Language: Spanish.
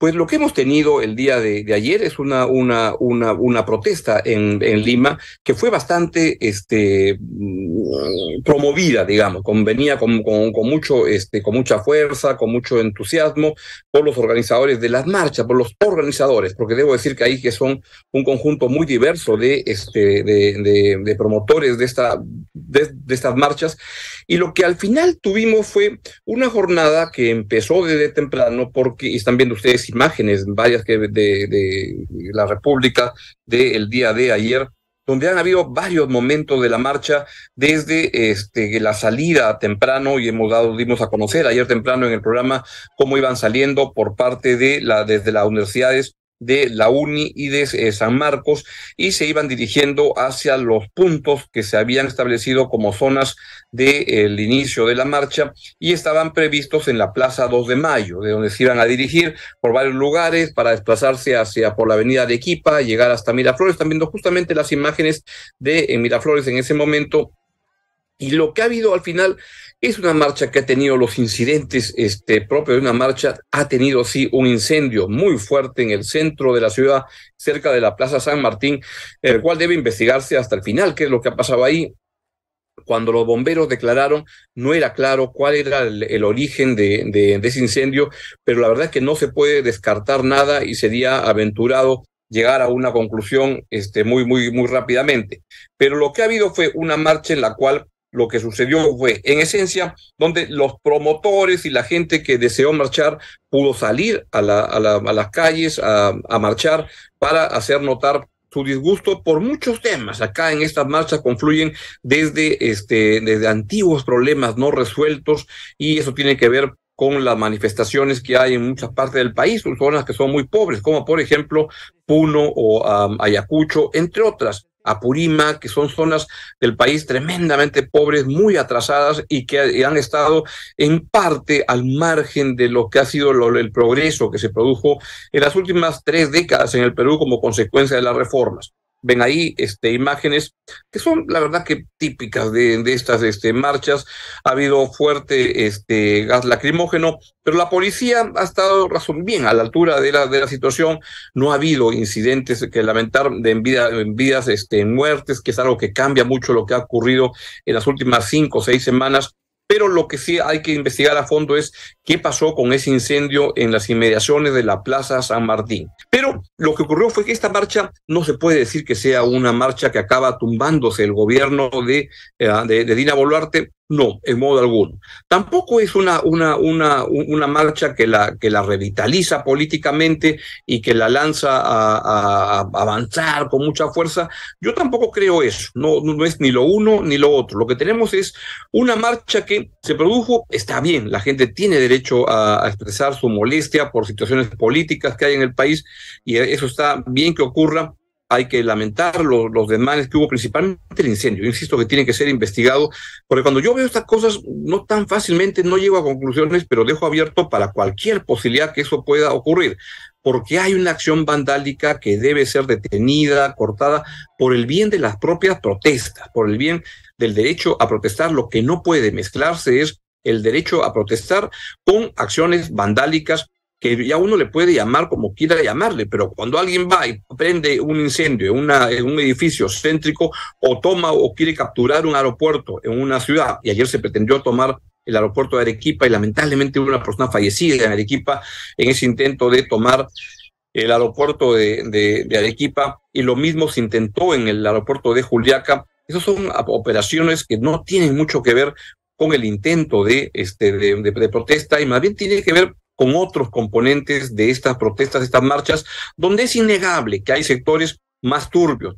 Pues lo que hemos tenido el día de, ayer es una, una, una, una protesta en, en, Lima que fue bastante este, mm, promovida, digamos, convenía con, con, con, mucho, este, con mucha fuerza, con mucho entusiasmo por los organizadores de las marchas, por los organizadores, porque debo decir que ahí que son un conjunto muy diverso de, este, de, de, promotores de, esta, de, estas marchas. Y lo que al final tuvimos fue una jornada que empezó desde temprano, porque están viendo ustedes imágenes, varias que de, la República del día de ayer, donde han habido varios momentos de la marcha desde este, la salida temprano y hemos dado, dimos a conocer ayer temprano en el programa cómo iban saliendo por parte de la, desde las universidades de la UNI y de eh, San Marcos y se iban dirigiendo hacia los puntos que se habían establecido como zonas del inicio de la marcha y estaban previstos en la Plaza 2 de Mayo, de donde se iban a dirigir por varios lugares para desplazarse hacia por la avenida de Equipa, llegar hasta Miraflores, están viendo justamente las imágenes de Miraflores en ese momento y lo que ha habido al final es una marcha que ha tenido los incidentes este, propios de una marcha. Ha tenido, sí, un incendio muy fuerte en el centro de la ciudad, cerca de la Plaza San Martín, el cual debe investigarse hasta el final qué es lo que ha pasado ahí cuando los bomberos declararon, no era claro cuál era el, origen de, de, ese incendio, pero la verdad es que no se puede descartar nada y sería aventurado llegar a una conclusión este, muy, muy, muy rápidamente. Pero lo que ha habido fue una marcha en la cual lo que sucedió fue, en esencia, donde los promotores y la gente que deseó marchar pudo salir a, la, a, las calles a, marchar para hacer notar su disgusto por muchos temas. Acá en estas marchas confluyen desde, este, desde antiguos problemas no resueltos y eso tiene que ver con las manifestaciones que hay en muchas partes del país, zonas que son muy pobres, como por ejemplo Puno o Ayacucho, entre otras. Apurima, que son zonas del país tremendamente pobres, muy atrasadas y que han estado en parte al margen de lo que ha sido el progreso que se produjo en las últimas tres décadas en el Perú como consecuencia de las reformas ven ahí este, imágenes que son, la verdad, que típicas de, estas este, marchas. Ha habido fuerte este, gas lacrimógeno, pero la policía ha estado razón bien a la altura de la, de la situación. No ha habido incidentes que lamentar de en, vida, en vidas, este, muertes, que es algo que cambia mucho lo que ha ocurrido en las últimas cinco o seis semanas pero lo que sí hay que investigar a fondo es qué pasó con ese incendio en las inmediaciones de la Plaza San Martín. Pero lo que ocurrió fue que esta marcha no se puede decir que sea una marcha que acaba tumbándose el gobierno de, eh, de, Dina Boluarte, no, en modo alguno. Tampoco es una, una, una, una marcha que la, que la revitaliza políticamente y que la lanza a, avanzar con mucha fuerza. Yo tampoco creo eso. No, no es ni lo uno ni lo otro. Lo que tenemos es una marcha que se produjo, está bien, la gente tiene derecho a expresar su molestia por situaciones políticas que hay en el país y eso está bien que ocurra, hay que lamentar los, demanes que hubo, principalmente el incendio. Insisto que tiene que ser investigado, porque cuando yo veo estas cosas, no tan fácilmente, no llego a conclusiones, pero dejo abierto para cualquier posibilidad que eso pueda ocurrir, porque hay una acción vandálica que debe ser detenida, cortada, por el bien de las propias protestas, por el bien del derecho a protestar. Lo que no puede mezclarse es el derecho a protestar con acciones vandálicas que ya uno le puede llamar como quiera llamarle, pero cuando alguien va y prende un incendio en, un edificio céntrico o toma o quiere capturar un aeropuerto en una ciudad, y ayer se pretendió tomar el aeropuerto de Arequipa y lamentablemente hubo una persona fallecida en Arequipa en ese intento de tomar el aeropuerto de, de, Arequipa y lo mismo se intentó en el aeropuerto de Juliaca. Esas son operaciones que no tienen mucho que ver con el intento de, este, de, protesta y más bien tiene que ver con otros componentes de estas protestas, de estas marchas, donde es innegable que hay sectores más turbios,